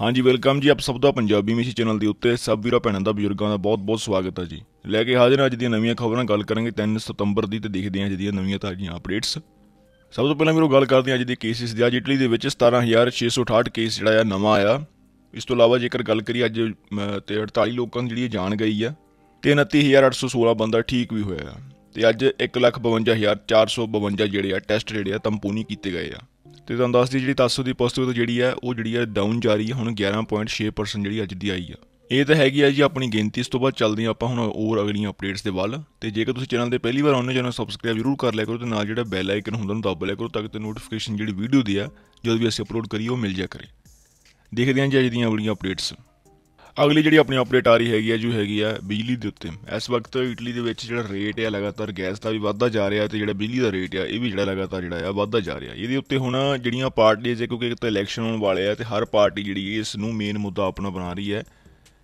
ਹਾਂਜੀ ਵੈਲਕਮ ਜੀ ਆਪ ਸਭ ਦਾ ਪੰਜਾਬੀ ਮੀਸੀ ਚੈਨਲ ਦੇ ਉੱਤੇ ਸਭ ਵੀਰਾਂ ਭੈਣਾਂ ਦਾ ਬਜ਼ੁਰਗਾਂ ਦਾ ਬਹੁਤ-ਬਹੁਤ ਸਵਾਗਤ ਹੈ ਜੀ ਲੈ ਕੇ ਹਾਜ਼ਰ ਅੱਜ ਦੀਆਂ ਨਵੀਆਂ ਖਬਰਾਂ ਗੱਲ ਕਰਾਂਗੇ 3 ਸਤੰਬਰ ਦੀ ਤੇ ਦੇਖਦੇ ਹਾਂ ਅੱਜ ਦੀਆਂ ਨਵੀਆਂ ਤਾਜ਼ੀਆਂ ਅਪਡੇਟਸ ਸਭ ਤੋਂ ਪਹਿਲਾਂ ਵੀਰੋ ਗੱਲ ਕਰਦੇ ਹਾਂ ਅੱਜ ਦੇ ਕੇਸਿਸ ਦੀ ਅੱਜ ਇਟਲੀ ਦੇ ਵਿੱਚ 17668 ਕੇਸ ਜਿਹੜਾ ਆ ਨਵਾਂ ਆਇਆ ਇਸ ਤੋਂ ਇਲਾਵਾ ਜੇਕਰ ਗੱਲ ਕਰੀ ਅੱਜ ਤੇ 48 ਲੋਕਾਂ ਦੀ ਜਿਹੜੀ ਜਾਨ ਗਈ ਆ ਤੇ 29816 ਬੰਦਾ ਠੀਕ ਵੀ ਹੋਇਆ ਤੇ ਅੱਜ 152452 ਜਿਹੜੇ ਆ ਟੈਸਟ ਜਿਹੜੇ ਆ ਤੰਪੂਨੀ ਕੀਤੇ ਗਏ ਆ ਤੇ ਤੁਹਾਨੂੰ ਦੱਸ ਦਈਏ ਜਿਹੜੀ 700 ਦੀ ਤੋਂ ਜਿਹੜੀ ਹੈ ਉਹ ਜਿਹੜੀ ਹੈ ਡਾਊਨ ਜਾ ਰਹੀ ਹੈ ਹੁਣ 11.6% ਜਿਹੜੀ ਅੱਜ ਦੀ ਆਈ ਆ ਇਹ ਤਾਂ ਹੈਗੀ ਆ ਜੀ ਆਪਣੀ ਗਿਣਤੀ ਇਸ ਤੋਂ ਬਾਅਦ ਚੱਲਦੇ ਆ ਆਪਾਂ ਹੁਣ ਹੋਰ ਅਗਲੀਆਂ ਅਪਡੇਟਸ ਦੇ ਵੱਲ ਤੇ ਜੇਕਰ ਤੁਸੀਂ ਚੈਨਲ ਤੇ ਪਹਿਲੀ ਵਾਰ ਆਉਣੇ ਚੈਨਲ ਸਬਸਕ੍ਰਾਈਬ ਜ਼ਰੂਰ ਕਰ ਲਿਆ ਕਰੋ ਤੇ ਨਾਲ ਜਿਹੜਾ ਬੈਲ ਆਈਕਨ ਹੁੰਦਾ ਉਹਨੂੰ ਦਬਾ ਲਿਆ ਕਰੋ ਤਾਂ ਕਿ ਤੁਹਾਨੂੰ ਨੋਟੀਫਿਕੇਸ਼ਨ ਜਿਹੜੀ ਵੀਡੀਓ ਦੀ ਆ ਜਦੋਂ ਵੀ ਅਸੀਂ ਅਪਲੋਡ ਕਰੀਏ ਉਹ ਮਿਲ ਜਾ ਕਰੇ ਦੇਖਦੇ ਹਾਂ ਜੀ ਅੱਜ ਦੀਆਂ ਅਗਲੀਆਂ ਅਪਡੇਟਸ ਅਗਲੀ ਜਿਹੜੀ ਆਪਣੀ ਅਪਡੇਟ ਆ ਰਹੀ ਹੈਗੀ ਹੈ ਜੋ ਹੈਗੀ ਆ ਬਿਜਲੀ ਦੇ ਉੱਤੇ ਇਸ ਵਕਤ ਇਟਲੀ ਦੇ ਵਿੱਚ ਜਿਹੜਾ ਰੇਟ ਹੈ ਲਗਾਤਾਰ ਗੈਸ ਦਾ ਵੀ ਵਾਧਾ ਜਾ ਰਿਹਾ ਤੇ ਜਿਹੜਾ ਬਿਜਲੀ ਦਾ ਰੇਟ ਹੈ ਇਹ ਵੀ ਜਿਹੜਾ ਲਗਾਤਾਰ ਜਿਹੜਾ ਆ ਵਾਧਾ ਜਾ ਰਿਹਾ ਇਹਦੇ ਉੱਤੇ ਹੁਣ ਜਿਹੜੀਆਂ ਪਾਰਟੀਆਂ ਜੇ ਕਿਉਂਕਿ ਇੱਕ ਤਾਂ ਇਲੈਕਸ਼ਨ ਹੋਣ ਵਾਲੇ ਆ ਤੇ ਹਰ ਪਾਰਟੀ ਜਿਹੜੀ ਇਸ ਨੂੰ ਮੇਨ ਮੁੱਦਾ ਆਪਣਾ ਬਣਾ ਰਹੀ ਹੈ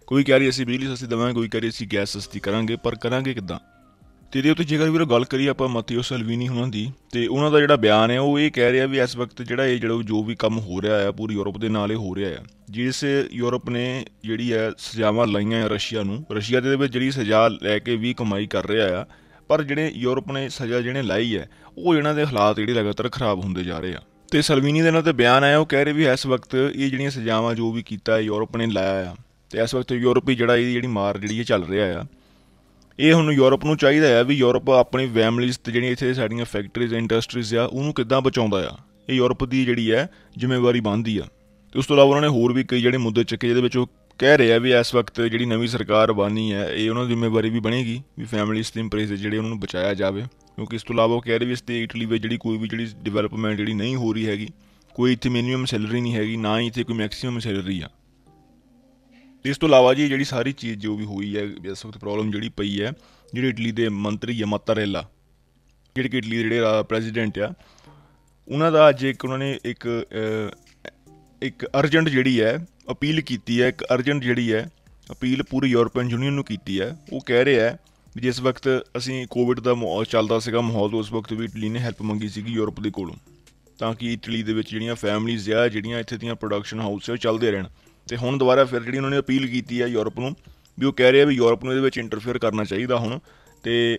ਕੋਈ ਕਹਿ ਰਹੀ ਅਸੀਂ ਬਿਜਲੀ ਸਸਤੀ ਦਵਾਂਗੇ ਕੋਈ ਕਹਿ ਰਹੀ ਅਸੀਂ ਗੈਸ ਸਸਤੀ ਕਰਾਂਗੇ ਪਰ ਕਰਾਂਗੇ ਕਿੱਦਾਂ ਤੇ ਇਹਦੇ ਉੱਤੇ ਜੇਕਰ ਵੀਰੋ ਗੱਲ ਕਰੀ ਆਪਾਂ ਮਤੀਓ ਸਲਵੀਨੀ ਹੁਣਾਂ ਦੀ ਤੇ ਉਹਨਾਂ ਦਾ ਜਿਹੜਾ ਬਿਆਨ ਹੈ ਉਹ ਇਹ ਕਹਿ ਰਿਹਾ ਵੀ ਇਸ ਵਕਤ ਜਿਹੜਾ ਇਹ ਜਿਹੜਾ ਜੋ ਵੀ ਕੰਮ ਹੋ ਰਿਹਾ ਆ ਪੂਰੀ ਯੂਰਪ ਦੇ ਨਾਲ ਇਹ ਹੋ ਰਿਹਾ ਆ ਜਿਸ ਯੂਰਪ ਨੇ ਜਿਹੜੀ ਹੈ ਸਜ਼ਾਵਾਂ ਲਾਈਆਂ ਆ ਰਸ਼ੀਆ ਨੂੰ ਰਸ਼ੀਆ ਦੇ ਵਿੱਚ ਜਿਹੜੀ ਸਜ਼ਾ ਲੈ ਕੇ ਵੀ ਕਮਾਈ ਕਰ ਰਿਹਾ ਆ ਪਰ ਜਿਹੜੇ ਯੂਰਪ ਨੇ ਸਜ਼ਾ ਜਿਹਨੇ ਲਾਈ ਹੈ ਉਹ ਇਹਨਾਂ ਦੇ ਹਾਲਾਤ ਜਿਹੜੇ ਲਗਾਤਾਰ ਖਰਾਬ ਹੁੰਦੇ ਜਾ ਰਹੇ ਆ ਤੇ ਸਲਵੀਨੀ ਦੇ ਨਾਲ ਤੇ ਬਿਆਨ ਆਇਆ ਉਹ ਕਹਿ ਰਹੇ ਵੀ ਇਸ ਵਕਤ ਇਹ ਜਿਹੜੀਆਂ ਸਜ਼ਾਵਾਂ ਜੋ ਵੀ ਕੀਤਾ ਯੂਰਪ ਨੇ ਲਾਇਆ ਆ ਤੇ ਇਸ ਵਕਤ ਯੂਰਪੀ ਜਿਹੜਾ ਇਹ ਜਿਹੜੀ ਮਾਰ ਜਿਹੜੀ ਇਹ ਚੱਲ ਰਿਹਾ ਆ ਇਹ ਹੁਣ ਯੂਰਪ ਨੂੰ ਚਾਹੀਦਾ ਹੈ ਵੀ ਯੂਰਪ ਆਪਣੀ ਫੈਮਲੀਜ਼ ਤੇ ਜਿਹੜੀਆਂ ਇੱਥੇ ਸਾਡੀਆਂ ਫੈਕਟਰੀਜ਼ ਇੰਡਸਟਰੀਜ਼ ਆ ਉਹਨੂੰ ਕਿੱਦਾਂ ਬਚਾਉਂਦਾ ਆ ਇਹ ਯੂਰਪ ਦੀ ਜਿਹੜੀ ਹੈ ਜ਼ਿੰਮੇਵਾਰੀ ਬਣਦੀ ਆ ਉਸ ਤੋਂ ਇਲਾਵਾ ਉਹਨਾਂ ਨੇ ਹੋਰ ਵੀ ਕਈ ਜਿਹੜੇ ਮੁੱਦੇ ਚੱਕੇ ਜਿਹਦੇ ਵਿੱਚ ਉਹ ਕਹਿ ਰਿਹਾ ਵੀ ਇਸ ਵਕਤ ਜਿਹੜੀ ਨਵੀਂ ਸਰਕਾਰ ਬਾਨੀ ਹੈ ਇਹ ਉਹਨਾਂ ਦੀ ਜ਼ਿੰਮੇਵਾਰੀ ਵੀ ਬਣੇਗੀ ਵੀ ਫੈਮਲੀਜ਼ ਤੇ ਇੰਪ੍ਰੈਸ ਜਿਹੜੇ ਉਹਨਾਂ ਨੂੰ ਬਚਾਇਆ ਜਾਵੇ ਕਿਉਂਕਿ ਇਸ ਤੋਂ ਇਲਾਵਾ ਉਹ ਕਹਿ ਰਹੇ ਵੀ ਇਸ ਤੇ ਇਟਲੀ ਵਿੱਚ ਜਿਹੜੀ ਕੋਈ ਵੀ ਜਿਹੜੀ ਡਿਵੈਲਪਮੈਂਟ ਜਿਹੜੀ ਨਹੀਂ ਹੋ ਰਹੀ ਹੈਗੀ ਕੋਈ ਇੱਥੇ ਮਿਨੀਮਮ ਸੈਲਰੀ ਨਹੀਂ ਹੈਗੀ ਨਾ ਹੀ ਇਥੇ ਕੋਈ ਮੈਕਸਿਮਮ ਸੈਲਰੀ ਆ ਇਸ ਤੋਂ ਇਲਾਵਾ ਜੀ ਜਿਹੜੀ ਸਾਰੀ ਚੀਜ਼ ਜੋ ਵੀ ਹੋਈ ਹੈ ਇਸ ਵਕਤ ਪ੍ਰੋਬਲਮ ਜਿਹੜੀ ਪਈ ਹੈ ਜਿਹੜੇ ਇਟਲੀ ਦੇ ਮੰਤਰੀ ਆ ਮੱਤਾਰੇਲਾ ਜਿਹੜੇ ਇਟਲੀ ਦੇ ਜਿਹੜੇ ਪ੍ਰੈਜ਼ੀਡੈਂਟ ਆ ਉਹਨਾਂ ਦਾ ਅੱਜ ਇੱਕ ਉਹਨਾਂ ਨੇ ਇੱਕ ਇੱਕ ਅਰਜੈਂਟ ਜਿਹੜੀ ਹੈ ਅਪੀਲ ਕੀਤੀ ਹੈ ਇੱਕ ਅਰਜੈਂਟ ਜਿਹੜੀ ਹੈ ਅਪੀਲ ਪੂਰੀ ਯੂਰਪੀਅਨ ਯੂਨੀਅਨ ਨੂੰ ਕੀਤੀ ਹੈ ਉਹ ਕਹਿ ਰਿਹਾ ਹੈ ਵੀ ਜਿਸ ਵਕਤ ਅਸੀਂ ਕੋਵਿਡ ਦਾ ਮਾਹੌਲ ਚੱਲਦਾ ਸੀਗਾ ਮਾਹੌਲ ਉਸ ਵਕਤ ਵੀ ਇਟਲੀ ਨੇ ਹੈਲਪ ਮੰਗੀ ਸੀਗੀ ਯੂਰਪ ਦੇ ਕੋਲੋਂ ਤਾਂ ਕਿ ਇਟਲੀ ਦੇ ਵਿੱਚ ਜਿਹੜੀਆਂ ਫੈਮਲੀਜ਼ ਆ ਜਿਹੜੀਆਂ ਇੱਥੇ ਦੀਆਂ ਪ੍ਰੋਡਕਸ਼ਨ ਹਾਊਸ ਆ ਚੱਲਦੇ ਰਹਿਣ ਤੇ ਹੁਣ ਦੁਬਾਰਾ ਫਿਰ ਜਿਹੜੀ ਉਹਨਾਂ ਨੇ ਅਪੀਲ ਕੀਤੀ ਹੈ ਯੂਰਪ ਨੂੰ ਵੀ ਉਹ ਕਹਿ ਰਹੇ ਆ ਵੀ ਯੂਰਪ ਨੂੰ ਇਹਦੇ ਵਿੱਚ ਇੰਟਰਫੇਅਰ ਕਰਨਾ ਚਾਹੀਦਾ ਹੁਣ ਤੇ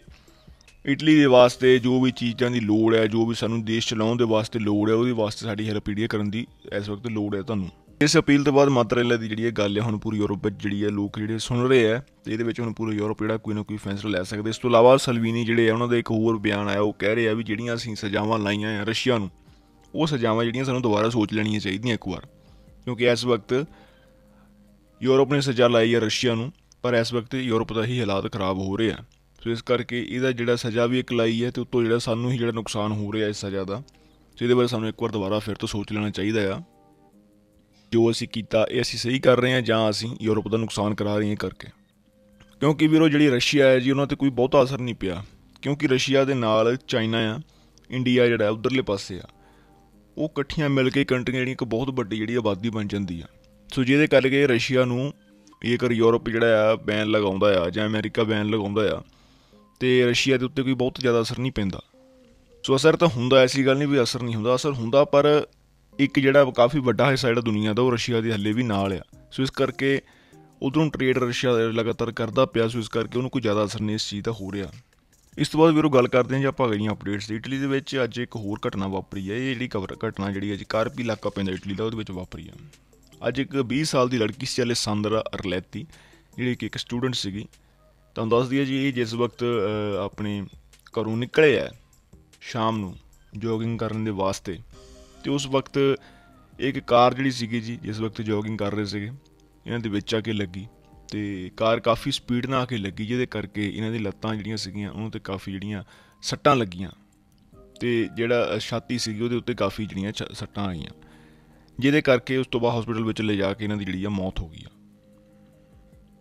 ਇਟਲੀ ਦੇ ਵਾਸਤੇ ਜੋ ਵੀ ਚੀਜ਼ਾਂ ਦੀ ਲੋੜ ਹੈ ਜੋ ਵੀ ਸਾਨੂੰ ਦੇਸ਼ ਚਲਾਉਣ ਦੇ ਵਾਸਤੇ ਲੋੜ ਹੈ ਉਹਦੇ ਵਾਸਤੇ ਸਾਡੀ ਹੈਲਪ ਈਡੀਆ ਕਰਨ ਦੀ ਇਸ ਵਕਤ ਲੋੜ ਹੈ ਤੁਹਾਨੂੰ ਇਸ ਅਪੀਲ ਤੋਂ ਬਾਅਦ ਮਾਤਰੇਲਾ ਦੀ ਜਿਹੜੀ ਗੱਲ ਹੈ ਹੁਣ ਪੂਰੀ ਯੂਰਪ ਵਿੱਚ ਜਿਹੜੀ ਹੈ ਲੋਕ ਜਿਹੜੇ ਸੁਣ ਰਹੇ ਆ ਤੇ ਇਹਦੇ ਵਿੱਚ ਹੁਣ ਪੂਰਾ ਯੂਰਪ ਜਿਹੜਾ ਕੋਈ ਨਾ ਕੋਈ ਫੈਸਲਾ ਲੈ ਸਕਦੇ ਇਸ ਤੋਂ ਇਲਾਵਾ ਸਲਵੀਨੀ ਜਿਹੜੇ ਆ ਉਹਨਾਂ ਦਾ ਇੱਕ ਹੋਰ ਬਿਆਨ ਆਇਆ ਉਹ ਕਹਿ ਰਹੇ ਆ ਵੀ ਜਿਹੜੀਆਂ ਅਸੀਂ ਸਜ਼ਾਵਾਂ ਲਾਈਆਂ ਆ ਰਸ਼ੀਆ ਨੂੰ ਉਹ ਸਜ਼ਾਵਾਂ ਜਿਹੜੀਆਂ ਸਾਨੂੰ ਦੁਬਾਰਾ ਸੋਚ ਲੈਣੀਆਂ ਚਾਹੀਦੀਆਂ ਇੱਕ ਵਾਰ ਕਿਉਂਕਿ ਇਸ ਵਕਤ ਯੂਰਪ ਨੇ ਸਜ਼ਾ ਲਾਈ ਹੈ ਰਸ਼ੀਆ ਨੂੰ ਪਰ ਇਸ ਵਕਤ ਯੂਰਪ ਦਾ ਹੀ ਹਾਲਾਤ ਖਰਾਬ ਹੋ ਰਿਹਾ ਸੋ ਇਸ ਕਰਕੇ ਇਹਦਾ ਜਿਹੜਾ ਸਜ਼ਾ ਵੀ ਇੱਕ ਲਾਈ ਹੈ ਤੇ ਉਤੋਂ ਜਿਹੜਾ ਸਾਨੂੰ ਹੀ ਜਿਹੜਾ ਨੁਕਸਾਨ ਹੋ ਰਿਹਾ ਇਸ ਸਜ਼ਾ ਦਾ ਸੋ ਇਹਦੇ ਬਾਰੇ ਸਾਨੂੰ ਇੱਕ ਵਾਰ ਦੁਬਾਰਾ ਫਿਰ ਤੋਂ ਸੋਚ ਲੈਣਾ ਚਾਹੀਦਾ ਆ ਜੋ ਅਸੀਂ ਕੀਤਾ ਇਹ ਅਸੀਂ ਸਹੀ ਕਰ ਰਹੇ ਹਾਂ ਜਾਂ ਅਸੀਂ ਯੂਰਪ ਦਾ ਨੁਕਸਾਨ ਕਰਾ ਰਹੇ ਹਾਂ ਕਰਕੇ ਕਿਉਂਕਿ ਵੀਰੋ ਜਿਹੜੀ ਰਸ਼ੀਆ ਹੈ ਜੀ ਉਹਨਾਂ ਤੇ ਕੋਈ ਬਹੁਤਾ ਅਸਰ ਨਹੀਂ ਪਿਆ ਕਿਉਂਕਿ ਰਸ਼ੀਆ ਦੇ ਨਾਲ ਚਾਈਨਾ ਆ ਇੰਡੀਆ ਜਿਹੜਾ ਉਧਰਲੇ ਪਾਸੇ ਆ ਉਹ ਇਕੱਠੀਆਂ ਮਿਲ ਕੇ ਕੰਟਰੀ ਜਿਹੜੀ ਇੱਕ ਬਹੁਤ ਵੱਡੀ ਜਿਹੜੀ ਆਬਾਦੀ ਬਣ ਜਾਂਦੀ ਆ ਸੋ ਜਿਹਦੇ ਕਰਕੇ ਰਸ਼ੀਆ ਨੂੰ ਇਹ ਕਰ ਯੂਰਪ ਜਿਹੜਾ ਆ ਬੈਨ ਲਗਾਉਂਦਾ ਆ ਜਾਂ ਅਮਰੀਕਾ ਬੈਨ ਲਗਾਉਂਦਾ ਆ ਤੇ ਰਸ਼ੀਆ ਦੇ ਉੱਤੇ ਕੋਈ ਬਹੁਤ ਜ਼ਿਆਦਾ ਅਸਰ ਨਹੀਂ ਪੈਂਦਾ ਸੋ ਅਸਰ ਤਾਂ ਹੁੰਦਾ ਐਸੀ ਗੱਲ ਨਹੀਂ ਵੀ ਅਸਰ ਨਹੀਂ ਹੁੰਦਾ ਅਸਰ ਹੁੰਦਾ ਪਰ ਇੱਕ ਜਿਹੜਾ ਕਾਫੀ ਵੱਡਾ ਹਿੱਸਾ ਜਿਹੜਾ ਦੁਨੀਆ ਦਾ ਉਹ ਰਸ਼ੀਆ ਦੇ ਹੱਲੇ ਵੀ ਨਾਲ ਆ ਸੋ ਇਸ ਕਰਕੇ ਉਧਰੋਂ ਟ੍ਰੇਡ ਰਸ਼ੀਆ ਲਗਾਤਾਰ ਕਰਦਾ ਪਿਆ ਸੋ ਇਸ ਕਰਕੇ ਉਹਨੂੰ ਕੋਈ ਜ਼ਿਆਦਾ ਅਸਰ ਨਹੀਂ ਇਸ ਚੀਜ਼ ਦਾ ਹੋ ਰਿਹਾ ਇਸ ਤੋਂ ਬਾਅਦ ਵੀਰੋ ਗੱਲ ਕਰਦੇ ਹਾਂ ਜੇ ਆਪਾਂ ਅਗਲੀਆਂ ਅਪਡੇਟਸ ਦੀ ਇਟਲੀ ਦੇ ਵਿੱਚ ਅੱਜ ਇੱਕ ਹੋਰ ਘਟਨਾ ਵਾਪਰੀ ਹੈ ਇਹ ਜਿਹੜੀ ਘਟਨਾ ਜਿਹੜੀ ਹੈ ਜੀ ਕਾਰਪੀ ਇਲਾਕਾ ਪੈਂਦਾ ਇਟਲੀ ਦਾ ਉਹਦੇ ਵਿੱਚ ਵਾਪਰੀ ਹੈ ਅੱਜ ਇੱਕ 20 ਸਾਲ ਦੀ ਲੜਕੀ ਸੀ ਚਾਲੇ ਸਾਂਦਰਾ ਅਰਲੈਤੀ ਜਿਹੜੀ ਕਿ ਇੱਕ ਸਟੂਡੈਂਟ ਸੀਗੀ ਤਾਂ ਦੱਸਦੀ ਹੈ ਜੀ ਇਹ ਜਿਸ ਵਕਤ ਆਪਣੇ ਘਰੋਂ ਨਿਕਲੇ ਆ ਸ਼ਾਮ ਨੂੰ ਜੋਗਿੰਗ ਕਰਨ ਦੇ ਵਾਸਤੇ ਤੇ ਉਸ ਵਕਤ ਇੱਕ ਕਾਰ ਜਿਹੜੀ ਸੀਗੀ ਜੀ ਜਿਸ ਵਕਤ ਜੋਗਿੰਗ ਕਰ ਰਹੇ ਸੀਗੇ ਇਹਨਾਂ ਦੇ ਵਿੱਚ ਆ ਕੇ ਲੱਗੀ ਤੇ ਕਾਰ ਕਾਫੀ ਸਪੀਡ ਨਾਲ ਆ ਕੇ ਲੱਗੀ ਜਿਹਦੇ ਕਰਕੇ ਇਹਨਾਂ ਦੀ ਲੱਤਾਂ ਜਿਹੜੀਆਂ ਸੀਗੀਆਂ ਉਹਨਾਂ ਤੇ ਕਾਫੀ ਜਿਹੜੀਆਂ ਸੱਟਾਂ ਲੱਗੀਆਂ ਤੇ ਜਿਹੜਾ ਛਾਤੀ ਸੀਗੀ ਉਹਦੇ ਉੱਤੇ ਕਾਫੀ ਜਿਹੜੀਆਂ ਸੱਟਾਂ ਆਈਆਂ ਜਿਹਦੇ ਕਰਕੇ ਉਸ ਤੋਂ ਬਾਅਦ ਹਸਪੀਟਲ ਵਿੱਚ ਲੈ ਜਾ ਕੇ ਇਹਨਾਂ ਦੀ ਜਿਹੜੀ ਆ ਮੌਤ ਹੋ ਗਈ ਆ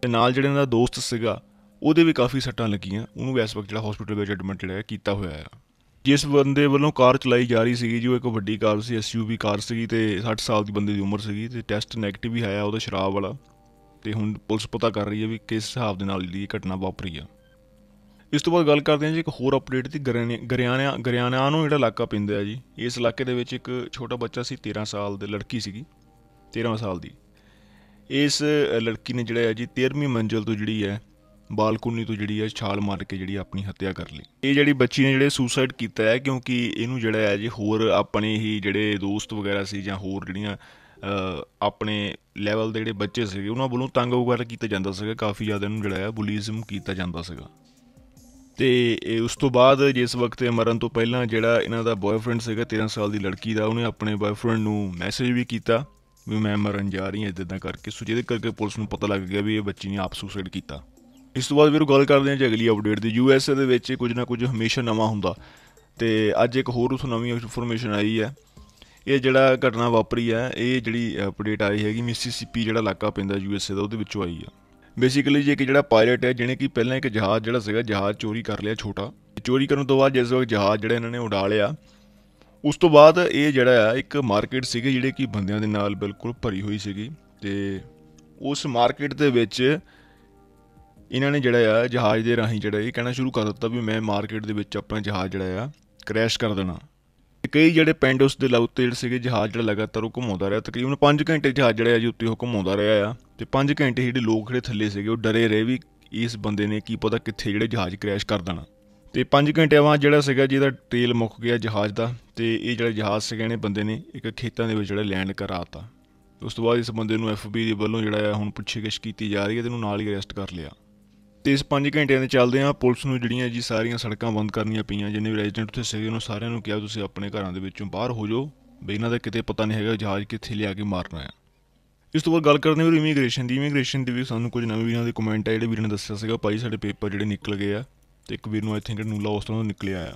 ਤੇ ਨਾਲ ਜਿਹੜੇ ਇਹਨਾਂ ਦਾ ਦੋਸਤ ਸੀਗਾ ਉਹਦੇ ਵੀ ਕਾਫੀ ਸੱਟਾਂ ਲੱਗੀਆਂ ਉਹਨੂੰ ਵੀ ਇਸ ਵਕਤ ਜਿਹੜਾ ਹਸਪੀਟਲ ਵਿੱਚ ਐਡਮਿਟ ਹੈ ਕੀਤਾ ਹੋਇਆ ਆ ਜਿਸ ਬੰਦੇ ਵੱਲੋਂ ਕਾਰ ਚਲਾਈ ਜਾ ਰਹੀ ਸੀਗੀ ਜੋ ਇੱਕ ਵੱਡੀ ਕਾਰ ਸੀ ਐਸਯੂਵੀ ਕਾਰ ਸੀਗੀ ਤੇ 60 ਸਾਲ ਦੀ ਬੰਦੇ ਦੀ ਉਮਰ ਸੀਗੀ ਤੇ ਟੈਸਟ ਨੈਗੇਟਿਵ ਹੀ ਆਇਆ ਉਹਦਾ ਸ਼ਰਾਬ ਵਾਲਾ ਤੇ ਹੁਣ ਪੁਲਿਸ ਪਤਾ ਕਰ ਰਹੀ ਹੈ ਵੀ ਕਿਸ ਹਿਸਾਬ ਦੇ ਨਾਲ ਜਿਹੜੀ ਘਟਨਾ ਵਾਪਰੀ ਆ ਇਸ ਤੋਂ ਬਾਅਦ ਗੱਲ ਕਰਦੇ ਹਾਂ ਜੀ ਇੱਕ ਹੋਰ ਅਪਡੇਟ ਦੀ ਗਰਿਆਨਾ ਗਰਿਆਨਾ ਨੂੰ ਜਿਹੜਾ ਇਲਾਕਾ ਪਿੰਦੇ ਆ ਜੀ ਇਸ ਇਲਾਕੇ ਦੇ ਵਿੱਚ ਇੱਕ ਛੋਟਾ ਬੱਚਾ ਸੀ 13 ਸਾਲ ਦੀ ਲੜਕੀ ਸੀਗੀ 13 ਸਾਲ ਦੀ ਇਸ ਲੜਕੀ ਨੇ ਜਿਹੜਾ ਹੈ ਜੀ 13ਵੀਂ ਮੰਜ਼ਲ ਤੋਂ ਜਿਹੜੀ ਹੈ ਬਾਲਕੋਨੀ ਤੋਂ ਜਿਹੜੀ ਹੈ ਛਾਲ ਮਾਰ ਕੇ ਜਿਹੜੀ ਆਪਣੀ ਹੱਤਿਆ ਕਰ ਲਈ ਇਹ ਜਿਹੜੀ ਬੱਚੀ ਨੇ ਜਿਹੜੇ ਸੁਸਾਈਡ ਕੀਤਾ ਹੈ ਕਿਉਂਕਿ ਇਹਨੂੰ ਜਿਹੜਾ ਹੈ ਜੀ ਹੋਰ ਆਪਣੇ ਹੀ ਜਿਹੜੇ ਦੋਸਤ ਵਗੈਰਾ ਸੀ ਜਾਂ ਹੋਰ ਜਿਹੜੀਆਂ ਆਪਣੇ ਲੈਵਲ ਦੇ ਜਿਹੜੇ ਬੱਚੇ ਸੀਗੇ ਉਹਨਾਂ ਵੱਲੋਂ ਤੰਗ ਵਗੈਰਾ ਕੀਤਾ ਜਾਂਦਾ ਸੀਗਾ ਕਾਫੀ ਜ਼ਿਆਦਾ ਇਹਨੂੰ ਜਿਹੜਾ ਹੈ ਬੁਲੀਜ਼ਮ ਕੀਤਾ ਜਾਂਦਾ ਸੀਗਾ ਤੇ ਉਸ ਤੋਂ ਬਾਅਦ ਜਿਸ ਵਕਤ ਇਹ ਮਰਨ ਤੋਂ ਪਹਿਲਾਂ ਜਿਹੜਾ ਇਹਨਾਂ ਦਾ ਬॉयਫ੍ਰੈਂਡ ਸੀਗਾ 13 ਸਾਲ ਦੀ ਲੜਕੀ ਦਾ ਉਹਨੇ ਆਪਣੇ ਬॉयਫ੍ਰੈਂਡ ਨੂੰ ਮੈਸੇਜ ਵੀ ਕੀਤਾ ਵੀ ਮੈਂ ਮਰਨ ਜਾ ਰਹੀ ਹਾਂ ਇਦਾਂ ਕਰਕੇ ਸੋ ਜਿਹਦੇ ਕਰਕੇ ਪੁਲਿਸ ਨੂੰ ਪਤਾ ਲੱਗ ਗਿਆ ਵੀ ਇਹ ਬੱਚੀ ਨੇ ਆਪ ਸੁਸਾਈਡ ਕੀਤਾ ਇਸ ਤੋਂ ਬਾਅਦ ਵੀਰੋ ਗੱਲ ਕਰਦੇ ਹਾਂ ਜੀ ਅਗਲੀ ਅਪਡੇਟ ਦੀ ਯੂਐਸਏ ਦੇ ਵਿੱਚ ਕੁਝ ਨਾ ਕੁਝ ਹਮੇਸ਼ਾ ਨਵਾਂ ਹੁੰਦਾ ਤੇ ਅੱਜ ਇੱਕ ਹੋਰ ਉਸ ਨਵੀਂ ਇਨਫੋਰਮੇਸ਼ਨ ਆਈ ਹੈ ਇਹ ਜਿਹੜਾ ਘਟਨਾ ਵਾਪਰੀ ਹੈ ਇਹ ਜਿਹੜੀ ਅਪਡੇਟ ਆਈ ਹੈਗੀ ਮਿਸਿਸਿਪੀ ਜਿਹੜਾ ਇਲਾਕਾ ਪੈਂਦਾ ਯੂਐਸਏ ਦਾ ਉਹਦੇ ਵਿੱਚੋਂ ਆਈ ਹੈ ਬੇਸਿਕਲੀ ਜੇ ਕਿ ਜਿਹੜਾ ਪਾਇਲਟ ਹੈ ਜਿਹਨੇ ਕਿ ਪਹਿਲਾਂ ਇੱਕ ਜਹਾਜ਼ ਜਿਹੜਾ ਸੀਗਾ ਜਹਾਜ਼ ਚੋਰੀ ਕਰ ਲਿਆ ਛੋਟਾ ਚੋਰੀ ਕਰਨ ਤੋਂ ਬਾਅਦ ਜਿਸ ਵਕਤ ਜਹਾਜ਼ ਜਿਹੜਾ ਇਹਨਾਂ ਨੇ ਉਡਾ ਲਿਆ ਉਸ ਤੋਂ ਬਾਅਦ ਇਹ ਜਿਹੜਾ ਹੈ ਇੱਕ ਮਾਰਕੀਟ ਸੀਗੀ ਜਿਹੜੇ ਕਿ ਬੰਦਿਆਂ ਦੇ ਨਾਲ ਬਿਲਕੁਲ ਭਰੀ ਹੋਈ ਸੀਗੀ ਤੇ ਉਸ ਮਾਰਕੀਟ ਦੇ ਵਿੱਚ ਇਹਨਾਂ ਨੇ ਜਿਹੜਾ ਆ ਜਹਾਜ਼ ਦੇ ਰਾਹੀਂ ਜਿਹੜਾ ਇਹ ਕਹਿਣਾ ਸ਼ੁਰੂ ਕਰ ਦਿੱਤਾ ਵੀ ਮੈਂ ਮਾਰਕੀਟ ਦੇ ਵਿੱਚ ਆਪਣਾ ਜਹਾਜ਼ ਜਿਹੜਾ ਆ ਕ੍ਰੈਸ਼ ਕਰ ਦੇਣਾ ਕਈ ਜਿਹੜੇ ਪਿੰਡ ਉਸ ਦੇ ਲਾਉ ਉੱਤੇ ਜਿਹੜੇ ਸੀਗੇ ਜਹਾਜ਼ ਜਿਹੜਾ ਲਗਾਤਾਰ ਉਹ ਘੁੰਮਾਉਂਦਾ ਰਿਹਾ ਤਕਰੀਬਨ 5 ਘੰਟੇ ਜਹਾਜ਼ ਜਿਹੜਾ ਜੀ ਉੱਤੇ ਉਹ ਘੁੰਮਾਉਂਦਾ ਰਿਹਾ ਆ ਤੇ 5 ਘੰਟੇ ਜਿਹੜੇ ਲੋਕ ਜਿਹੜੇ ਥੱਲੇ ਸੀਗੇ ਉਹ ਡਰੇ ਰਹੇ ਵੀ ਇਸ ਬੰਦੇ ਨੇ ਕੀ ਪਤਾ ਕਿੱਥੇ ਜਿਹੜੇ ਜਹਾਜ਼ ਕ੍ਰੈਸ਼ ਕਰ ਦੇਣਾ ਤੇ 5 ਘੰਟੇ ਬਾਅਦ ਜਿਹੜਾ ਸੀਗਾ ਜਿਹਦਾ ਤੇਲ ਮੁੱਕ ਗਿਆ ਜਹਾਜ਼ ਦਾ ਤੇ ਇਹ ਜਿਹੜਾ ਜਹਾਜ਼ ਸੀਗੇ ਨੇ ਬੰਦੇ ਨੇ ਇੱਕ ਖੇਤਾਂ ਦੇ ਵਿੱਚ ਜਿਹੜਾ ਲੈਂਡ ਕਰਾਤਾ ਉਸ ਤੋਂ ਬਾਅਦ ਇਸ ਬੰਦੇ ਨੂੰ ਐਫਬੀ ਦੇ ਵੱਲੋਂ ਜਿਹੜਾ ਹੁਣ ਪੁੱਛਗਿੱਛ ਕੀਤੀ ਜਾ ਰਹੀ ਹੈ ਤੇ ਇਹਨੂੰ ਨਾਲ ਹੀ ਅਰੈਸਟ ਕਰ ਲਿਆ ਤੇ ਇਸ 5 ਘੰਟਿਆਂ ਦੇ ਚੱਲਦੇ ਆ ਪੁਲਿਸ ਨੂੰ ਜਿਹੜੀਆਂ ਜੀ ਸਾਰੀਆਂ ਸੜਕਾਂ ਬੰਦ ਕਰਨੀਆਂ ਪਈਆਂ ਜਿੰਨੇ ਵੀ ਰੈਜ਼ੀਡੈਂਟ ਉੱਥੇ ਸੀਗੇ ਉਹਨਾਂ ਸਾਰਿਆਂ ਨੂੰ ਕਿਹਾ ਤੁਸੀਂ ਆਪਣੇ ਘਰਾਂ ਦੇ ਵਿੱਚੋਂ ਬਾਹਰ ਹੋ ਜਾਓ ਬਈ ਇਹਨਾਂ ਦਾ ਕਿਤੇ ਪਤਾ ਨਹੀਂ ਹੈਗਾ ਜਹਾਜ਼ ਕਿੱਥੇ ਲਿਆ ਕੇ ਮਾਰਨਾ ਹੈ ਇਸ ਤੋਂ ਬਾਅਦ ਗੱਲ ਕਰਦੇ ਹਾਂ ਇਮੀਗ੍ਰੇਸ਼ਨ ਦੀ ਇਮੀਗ੍ਰੇਸ਼ਨ ਦੀ ਵੀ ਸਾਨੂੰ ਕੁਝ ਨਵੇਂ ਵੀਰਾਂ ਦੇ ਕਮੈਂਟ ਆ ਜਿਹੜੇ ਵੀਰ ਨੇ ਦੱਸਿਆ ਸੀਗਾ ਭਾਈ ਸਾਡੇ ਪੇਪਰ ਜਿਹੜੇ ਨਿਕਲ ਗਏ ਆ ਤੇ ਇੱਕ ਵੀਰ ਨੂੰ ਆਈ ਥਿੰਕ ਨੂਲਾ ਉਸ ਤੋਂ ਨਿਕਲਿਆ ਆ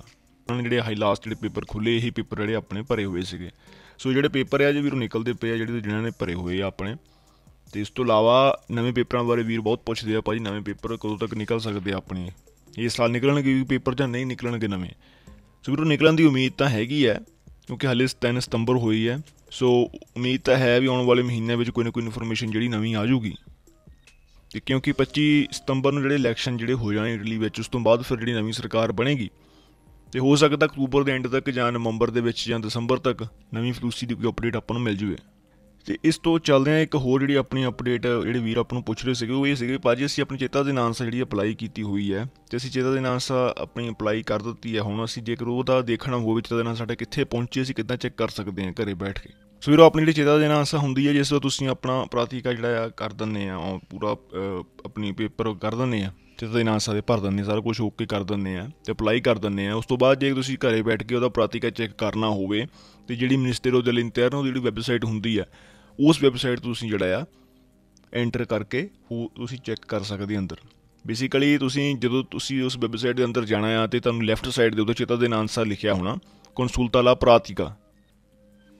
ਉਹਨਾਂ ਨੇ ਜਿਹੜੇ ਹਾਈ ਲਾਸਟ ਜਿਹੜੇ ਪੇਪਰ ਖੁੱਲੇ ਇਹੀ ਪੇਪਰ ਜਿਹੜੇ ਆਪਣੇ ਭਰੇ ਹੋਏ ਸੀਗੇ ਸੋ ਜਿਹੜੇ ਪੇਪਰ ਆ ਜੇ ਵੀਰ ਨਿਕਲਦੇ ਪਏ ਆ ਜਿਹੜੇ ਜਿਨ੍ਹਾਂ ਨੇ ਭਰੇ ਹੋਏ ਆ ਆਪਣੇ ਤੇ ਇਸ ਤੋਂ ਇਲਾਵਾ ਨਵੇਂ ਪੇਪਰਾਂ ਬਾਰੇ ਵੀਰ ਬਹੁਤ ਪੁੱਛਦੇ ਆ ਭਾਜੀ ਨਵੇਂ ਪੇਪਰ ਕਦੋਂ ਤੱਕ ਨਿਕਲ ਸਕਦੇ ਆ ਆਪਣੇ ਇਸ ਸਾਲ ਨਿਕਲਣਗੇ ਪੇਪਰ ਜਾਂ ਨਹੀਂ ਨਿਕਲਣਗੇ ਨਵੇਂ ਸੋ ਵੀਰੋ ਨਿਕਲਣ ਦੀ ਉਮੀਦ ਤਾਂ ਹੈਗੀ ਹੈ ਕਿਉਂਕਿ ਹਲੇ 3 ਸਤੰਬਰ ਹੋਈ ਹੈ ਸੋ ਉਮੀਦ ਤਾਂ ਹੈ ਵੀ ਆਉਣ ਵਾਲੇ ਮਹੀਨੇ ਵਿੱਚ ਕੋਈ ਨਾ ਕੋਈ ਇਨਫੋਰਮੇਸ਼ਨ ਜਿਹੜੀ ਨਵੀਂ ਆ ਜਾਊਗੀ ਤੇ ਕਿਉਂਕਿ 25 ਸਤੰਬਰ ਨੂੰ ਜਿਹੜੇ ਇਲੈਕਸ਼ਨ ਜਿਹੜੇ ਹੋ ਜਾਣ ਇਟਲੀ ਵਿੱਚ ਉਸ ਤੋਂ ਬਾਅਦ ਫਿਰ ਜਿਹੜੀ ਨਵੀਂ ਸਰਕਾਰ ਬਣੇਗੀ ਤੇ ਹੋ ਸਕਦਾ ਅਕਤੂਬਰ ਦੇ ਐਂਡ ਤੱਕ ਜਾਂ ਨਵੰਬਰ ਦੇ ਵਿੱਚ ਜਾਂ ਦਸੰਬਰ ਤੱਕ ਨਵੀਂ ਫਲੂਸੀ ਦੀ ਕੋਈ ਅਪਡੇਟ ਆਪਾਂ ਨੂੰ ਮਿਲ ਜੂਵੇ ਤੇ ਇਸ ਤੋਂ ਚੱਲਦੇ ਆ ਇੱਕ ਹੋਰ ਜਿਹੜੀ ਆਪਣੀ ਅਪਡੇਟ ਜਿਹੜੇ ਵੀਰ ਆਪ ਨੂੰ ਪੁੱਛ ਰਹੇ ਸੀਗੇ ਉਹ ਇਹ ਸੀਗੇ ਭਾਜੀ ਅਸੀਂ ਆਪਣੀ ਚੇਤਾ ਦੇ ਸਾ ਜਿਹੜੀ ਅਪਲਾਈ ਕੀਤੀ ਹੋਈ ਹੈ ਤੇ ਅਸੀਂ ਚੇਤਾ ਦੇ ਸਾ ਆਪਣੀ ਅਪਲਾਈ ਕਰ ਦਿੱਤੀ ਹੈ ਹੁਣ ਅਸੀਂ ਜੇਕਰ ਉਹਦਾ ਦੇਖਣਾ ਹੋਵੇ ਚੇਤਾ ਦੇ ਨਾਂ ਸਾਡੇ ਕਿੱਥੇ ਪਹੁੰਚੇ ਅਸੀਂ ਕਿੱਦਾਂ ਚੈੱਕ ਕਰ ਸਕਦੇ ਹਾਂ ਘਰੇ ਬੈਠ ਕੇ ਸੋ ਵੀਰੋ ਆਪਣੀ ਜਿਹੜੀ ਚੇਤਾ ਦੇ ਸਾ ਹੁੰਦੀ ਹੈ ਜਿਸ ਤੋਂ ਤੁਸੀਂ ਆਪਣਾ ਪ੍ਰਾਤੀਕਾ ਜਿਹੜਾ ਆ ਕਰ ਦਿੰਨੇ ਆ ਪੂਰਾ ਆਪਣੀ ਪੇਪਰ ਕਰ ਦਿੰਨੇ ਆ ਚੇਤਾ ਦੇ ਸਾ ਦੇ ਭਰ ਦਿੰਨੇ ਸਾਰਾ ਕੁਝ ਓਕੇ ਕਰ ਦਿੰਨੇ ਆ ਤੇ ਅਪਲਾਈ ਕਰ ਦਿੰਨੇ ਆ ਉਸ ਤੋਂ ਬਾਅਦ ਜੇ ਤੁਸੀਂ ਘਰੇ ਬੈਠ ਕੇ ਉਹਦਾ ਪ੍ਰਾਤੀਕਾ ਚੈੱਕ ਕਰਨਾ ਹੋਵੇ ਤੇ ਜਿਹੜੀ ਮਿਨਿਸਟਰੀ ਦੇ ਉਹ ਜਿਹੜੀ ਵੈਬਸਾਈਟ ਹੁੰਦੀ ਆ ਉਸ ਵੈਬਸਾਈਟ ਤੋਂ ਤੁਸੀਂ ਜਿਹੜਾ ਆ ਐਂਟਰ ਕਰਕੇ ਤੁਸੀਂ ਚੈੱਕ ਕਰ ਸਕਦੇ ਅੰਦਰ ਬੇਸਿਕਲੀ ਤੁਸੀਂ ਜਦੋਂ ਤੁਸੀਂ ਉਸ ਵੈਬਸਾਈਟ ਦੇ ਅੰਦਰ ਜਾਣਾ ਆ ਤੇ ਤੁਹਾਨੂੰ ਲੈਫਟ ਸਾਈਡ ਦੇ ਉੱਤੇ ਚਿਤਾ ਦੇ ਨਾਂ ਲਿਖਿਆ ਹੋਣਾ ਕਨਸੂਲਤਾ ਲਾ ਪ੍ਰਾਤਿਕਾ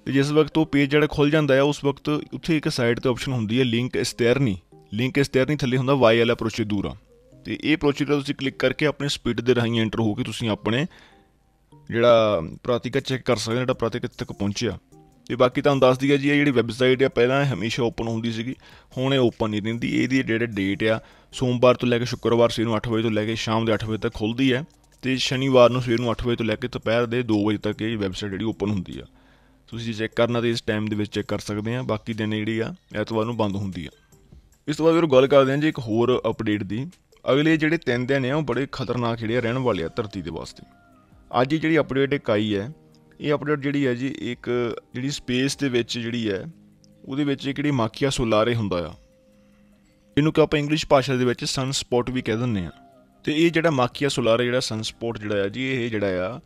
ਤੇ ਜਿਸ ਵਕਤ ਉਹ ਪੇਜ ਜਿਹੜਾ ਖੁੱਲ ਜਾਂਦਾ ਹੈ ਉਸ ਵਕਤ ਉੱਥੇ ਇੱਕ ਸਾਈਡ ਤੇ ਆਪਸ਼ਨ ਹੁੰਦੀ ਹੈ ਲਿੰਕ ਇਸਤੇਰਨੀ ਲਿੰਕ ਇਸਤੇਰਨੀ ਥੱਲੇ ਹੁੰਦਾ ਵਾਈ ਵਾਲਾ ਪ੍ਰੋਸੀਡੂਰ ਤੇ ਇਹ ਪ੍ਰੋਸੀਡਰ ਤੁਸੀਂ ਕਲਿੱਕ ਕਰਕੇ ਆਪਣੇ ਸਪੀਡ ਦੇ ਰਾਹੀਂ ਐਂਟਰ ਹੋ ਕੇ ਤੁਸੀਂ ਆਪਣੇ ਜਿਹੜਾ ਪ੍ਰਤੀਕਾ ਚੈੱਕ ਕਰ ਸਕਦੇ ਜਿਹੜਾ ਪ੍ਰਤੀਕਾ ਤੱਕ ਪਹੁੰਚਿਆ ਤੇ ਬਾਕੀ ਤੁਹਾਨੂੰ ਦੱਸ ਦਈਏ ਜੀ ਇਹ ਜਿਹੜੀ ਵੈਬਸਾਈਟ ਆ ਪਹਿਲਾਂ ਹਮੇਸ਼ਾ ਓਪਨ ਹੁੰਦੀ ਸੀਗੀ ਹੁਣ ਇਹ ਓਪਨ ਨਹੀਂ ਰਹਿੰਦੀ ਇਹਦੀ ਜਿਹੜੇ ਡੇਟ ਆ ਸੋਮਵਾਰ ਤੋਂ ਲੈ ਕੇ ਸ਼ੁੱਕਰਵਾਰ ਸਵੇਰ ਨੂੰ 8 ਵਜੇ ਤੋਂ ਲੈ ਕੇ ਸ਼ਾਮ ਦੇ 8 ਵਜੇ ਤੱਕ ਖੁੱਲਦੀ ਹੈ ਤੇ ਸ਼ਨੀਵਾਰ ਨੂੰ ਸਵੇਰ ਨੂੰ 8 ਵਜੇ ਤੋਂ ਲੈ ਕੇ ਦੁਪਹਿਰ ਦੇ 2 ਵਜੇ ਤੱਕ ਇਹ ਵੈਬਸਾਈਟ ਜਿਹੜੀ ਓਪਨ ਹੁੰਦੀ ਆ ਤੁਸੀਂ ਚੈੱਕ ਕਰਨਾ ਤੇ ਇਸ ਟਾਈਮ ਦੇ ਵਿੱਚ ਚੈੱਕ ਕਰ ਸਕਦੇ ਆ ਬਾਕੀ ਦਿਨ ਜਿਹੜੀ ਆ ਐਤਵਾਰ ਨੂੰ ਬੰਦ ਹੁੰਦੀ ਆ ਇਸ ਤੋਂ ਬਾਅਦ ਵੀਰ ਗੱਲ ਕਰਦੇ ਆ ਜੀ ਇੱਕ ਹੋਰ ਅਪਡੇਟ ਦੀ ਅਗਲੇ ਜਿਹੜੇ 3 ਦਿਨ ਆ ਉਹ ਬੜੇ ਖਤਰਨਾਕ ਜਿਹੜੇ ਰਹਿਣ ਵਾਲੇ ਆ ਧਰਤੀ ਦੇ ਵਾਸਤੇ ਅੱਜ ਜਿਹੜੀ ਅਪਡੇਟ ਆਈ ਹੈ ਇਹ ਅਪਡੇਟ ਜਿਹੜੀ ਹੈ ਜੀ ਇੱਕ ਜਿਹੜੀ ਸਪੇਸ ਦੇ ਵਿੱਚ ਜਿਹੜੀ ਹੈ ਉਹਦੇ ਵਿੱਚ ਇੱਕ ਜਿਹੜੀ ਮਾਕੀਆ ਸੋਲਾਰੇ ਹੁੰਦਾ ਆ ਇਹਨੂੰ ਕਿ ਆਪਾਂ ਇੰਗਲਿਸ਼ ਭਾਸ਼ਾ ਦੇ ਵਿੱਚ ਸਨ ਸਪੌਟ ਵੀ ਕਹਿ ਦਿੰਦੇ ਆ ਤੇ ਇਹ ਜਿਹੜਾ ਮਾਕੀਆ ਸੋਲਾਰੇ ਜਿਹੜਾ ਸਨ ਸਪੌਟ ਜਿਹੜਾ ਆ ਜੀ ਇਹ ਜਿਹੜਾ ਆ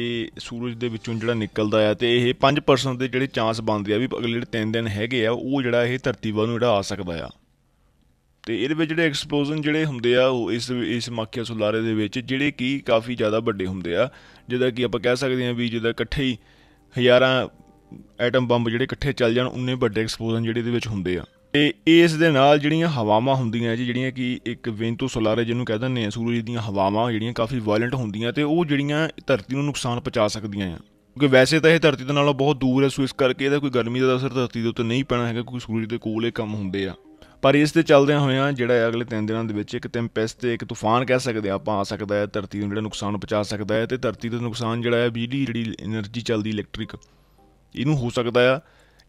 ਇਹ ਸੂਰਜ ਦੇ ਵਿੱਚੋਂ ਜਿਹੜਾ ਨਿਕਲਦਾ ਆ ਤੇ ਇਹ 5% ਦੇ ਜਿਹੜੇ ਚਾਂਸ ਬਣਦੇ ਆ ਵੀ ਅਗਲੇ 3 ਦਿਨ ਹੈਗੇ ਆ ਉਹ ਜਿਹੜਾ ਇਹ ਧਰਤੀ ਵੱਲ ਨੂੰ ਜਿਹੜਾ ਆ ਸਕਦਾ ਆ ਤੇ ਇਹਦੇ ਵਿੱਚ ਜਿਹੜੇ ਐਕਸਪਲੋਜ਼ਨ ਜਿਹੜੇ ਹੁੰਦੇ ਆ ਉਹ ਇਸ ਇਸ ਮਾਕਿਆ ਸੁਲਾਰੇ ਦੇ ਵਿੱਚ ਜਿਹੜੇ ਕੀ ਕਾਫੀ ਜ਼ਿਆਦਾ ਵੱਡੇ ਹੁੰਦੇ ਆ ਜਿਹਦਾ ਕਿ ਆਪਾਂ ਕਹਿ ਸਕਦੇ ਹਾਂ ਵੀ ਜਿਹਦਾ ਇਕੱਠੇ ਹੀ ਹਜ਼ਾਰਾਂ ਐਟਮ ਬੰਬ ਜਿਹੜੇ ਇਕੱਠੇ ਚੱਲ ਜਾਣ ਉਨੇ ਵੱਡੇ ਐਕਸਪਲੋਜ਼ਨ ਜਿਹੜੇ ਇਹਦੇ ਵਿੱਚ ਹੁੰਦੇ ਆ ਤੇ ਇਸ ਦੇ ਨਾਲ ਜਿਹੜੀਆਂ ਹਵਾਵਾਂ ਹੁੰਦੀਆਂ ਜੀ ਜਿਹੜੀਆਂ ਕਿ ਇੱਕ ਵੈਂਤੂ ਸੋਲਾਰੇ ਜਿਹਨੂੰ ਕਹਿੰਦੇ ਨੇ ਸੂਰਜ ਦੀਆਂ ਹਵਾਵਾਂ ਜਿਹੜੀਆਂ ਕਾਫੀ ਵਾਇਲੈਂਟ ਹੁੰਦੀਆਂ ਤੇ ਉਹ ਜਿਹੜੀਆਂ ਧਰਤੀ ਨੂੰ ਨੁਕਸਾਨ ਪਹੁੰਚਾ ਸਕਦੀਆਂ ਆ ਕਿਉਂਕਿ ਵੈਸੇ ਤਾਂ ਇਹ ਧਰਤੀ ਦੇ ਨਾਲੋਂ ਬਹੁਤ ਦੂਰ ਹੈ ਸੋ ਇਸ ਕਰਕੇ ਇਹਦਾ ਕੋਈ ਗਰਮੀ ਦਾ ਅਸਰ ਧਰਤੀ ਦੇ ਉੱਤੇ ਨਹੀਂ ਪੈਣਾ ਹੈਗਾ ਕਿਉਂਕਿ ਸੂਰਜ ਦੇ ਕੋਲ ਇਹ ਕੰਮ ਹੁੰਦੇ ਆ ਪਰ ਇਸ ਦੇ ਚੱਲਦਿਆਂ ਹੋਇਆਂ ਜਿਹੜਾ ਅਗਲੇ 3 ਦਿਨਾਂ ਦੇ ਵਿੱਚ ਇੱਕ ਟੈਂਪੈਸਟ ਤੇ ਇੱਕ ਤੂਫਾਨ ਕਹਿ ਸਕਦੇ ਆਪਾਂ ਆ ਸਕਦਾ ਹੈ ਧਰਤੀ ਨੂੰ ਜਿਹੜਾ ਨੁਕਸਾਨ ਪਹੁੰਚਾ ਸਕਦਾ ਹੈ ਤੇ ਧਰਤੀ ਦਾ ਨੁਕਸਾਨ ਜਿਹੜਾ ਹੈ ਬਿਜਲੀ ਜਿਹੜੀ એનર્ਜੀ ਚੱਲਦੀ ਇਲੈਕਟ੍ਰਿਕ ਇਹਨੂੰ ਹੋ ਸਕਦਾ ਹੈ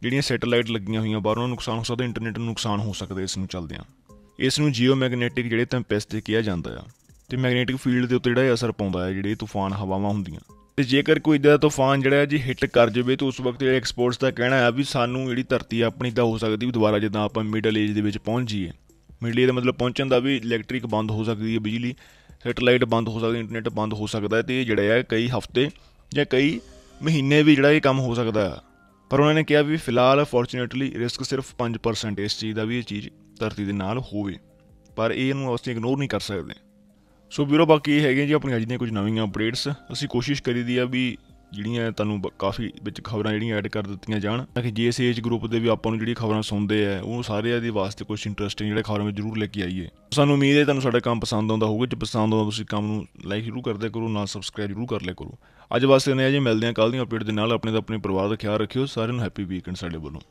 ਜਿਹੜੀਆਂ ਸੈਟੇਲਾਈਟ ਲੱਗੀਆਂ ਹੋਈਆਂ ਬਾਹਰੋਂ ਨੁਕਸਾਨ ਹੋ ਸਕਦਾ ਇੰਟਰਨੈਟ ਨੂੰ ਨੁਕਸਾਨ ਹੋ ਸਕਦਾ ਇਸ ਨੂੰ ਚੱਲਦਿਆਂ ਇਸ ਨੂੰ ਜੀਓਮੈਗਨੈਟਿਕ ਜਿਹੜੇ ਟੈਂਪੈਸਟ ਕਿਹਾ ਜਾਂਦਾ ਆ ਤੇ ਮੈਗਨੇਟਿਕ ਫੀਲਡ ਦੇ ਉੱਤੇ ਜਿਹੜਾ ਅਸਰ ਪਾਉਂਦਾ ਹੈ ਜਿਹੜੇ ਤੂਫਾਨ ਹਵਾਵਾਂ ਹੁੰਦੀਆਂ ਤੇ ਜੇਕਰ ਕੋਈ ਇਦਾਂ ਦਾ ਤੂਫਾਨ ਜਿਹੜਾ ਜੀ ਹਿੱਟ ਕਰ ਜਵੇ ਤਾਂ ਉਸ ਵਕਤ ਜਿਹੜੇ ਐਕਸਪੋਰਟਸ ਦਾ ਕਹਿਣਾ ਹੈ ਵੀ ਸਾਨੂੰ ਜਿਹੜੀ ਧਰਤੀ ਆਪਣੀ ਦਾ ਹੋ ਸਕਦੀ ਵੀ ਦੁਬਾਰਾ ਜਦੋਂ ਆਪਾਂ ਮਿਡਲ ਏਜ ਦੇ ਵਿੱਚ ਪਹੁੰਚ ਜਾਈਏ ਮਿਡਲ ਏਜ ਦਾ ਮਤਲਬ ਪਹੁੰਚਣ ਦਾ ਵੀ ਇਲੈਕਟ੍ਰਿਕ ਬੰਦ ਹੋ ਸਕਦੀ ਹੈ ਬਿਜਲੀ ਸੈਟਲਾਈਟ ਬੰਦ ਹੋ ਸਕਦਾ ਇੰਟਰਨੈਟ ਬੰਦ ਹੋ ਸਕਦਾ ਹੈ ਤੇ ਜਿਹੜਾ ਹੈ ਕਈ ਹਫ਼ਤੇ ਜਾਂ ਕਈ ਮਹੀਨੇ ਵੀ ਜਿਹੜਾ ਇਹ ਕੰਮ ਹੋ ਸਕਦਾ ਹੈ ਪਰ ਉਹਨਾਂ ਨੇ ਕਿਹਾ ਵੀ ਫਿਲਹਾਲ ਫੋਰਚੂਨੇਟਲੀ ਰਿਸਕ ਸਿਰਫ 5% ਇਸ ਚੀਜ਼ ਦਾ ਵੀ ਇਹ ਚੀਜ਼ ਧਰਤੀ ਦੇ ਨਾਲ ਹੋਵੇ ਪਰ ਇਹ ਨੂੰ ਅਸੀਂ ਇਗਨੋਰ ਨਹੀਂ ਕਰ ਸਕਦੇ ਸੋ ਵੀਰੋ ਬਾਕੀ ਇਹ ਹੈਗੇ ਜੀ ਆਪਣੀਆਂ ਅੱਜ ਦੀਆਂ ਕੁਝ ਨਵੀਆਂ ਅਪਡੇਟਸ ਅਸੀਂ ਕੋਸ਼ਿਸ਼ ਕਰੀ ਦੀ ਆ ਵੀ ਜਿਹੜੀਆਂ ਤੁਹਾਨੂੰ ਕਾਫੀ ਵਿੱਚ ਖਬਰਾਂ ਜਿਹੜੀਆਂ ਐਡ ਕਰ ਦਿੱਤੀਆਂ ਜਾਣ ਤਾਂ ਕਿ ਜੀਐਸਐਚ ਗਰੁੱਪ ਦੇ ਵੀ ਆਪਾਂ ਨੂੰ ਜਿਹੜੀ ਖਬਰਾਂ ਸੁਣਦੇ ਆ ਉਹ ਸਾਰਿਆਂ ਦੇ ਵਾਸਤੇ ਕੁਝ ਇੰਟਰਸਟਿੰਗ ਜਿਹੜੇ ਖਬਰਾਂ ਵਿੱਚ ਜ਼ਰੂਰ ਲੈ ਕੇ ਆਈਏ ਸਾਨੂੰ ਉਮੀਦ ਹੈ ਤੁਹਾਨੂੰ ਸਾਡਾ ਕੰਮ ਪਸੰਦ ਆਉਂਦਾ ਹੋਊਗਾ ਜੇ ਪਸੰਦ ਆਉਂਦਾ ਤੁਸੀਂ ਕੰਮ ਨੂੰ ਲਾਈਕ ਜ਼ਰੂਰ ਕਰਦੇ ਕਰੋ ਨਾਲ ਸਬਸਕ੍ਰਾਈਬ ਜ਼ਰੂਰ ਕਰ ਲਿਆ ਕਰੋ ਅੱਜ ਵਾਸਤੇ ਨੇ ਜੀ ਮਿਲਦੇ ਆ ਕੱਲ ਦੀ ਅਪਡੇਟ ਦੇ ਨਾਲ ਆਪਣੇ ਤੇ ਆਪਣੇ ਪਰਿਵਾਰ ਦਾ ਖਿਆਲ ਰੱਖਿਓ ਸਾਰਿਆਂ ਨੂੰ ਹੈਪੀ ਵੀਕਐਂਡ ਸਾਡੇ ਵੱਲੋਂ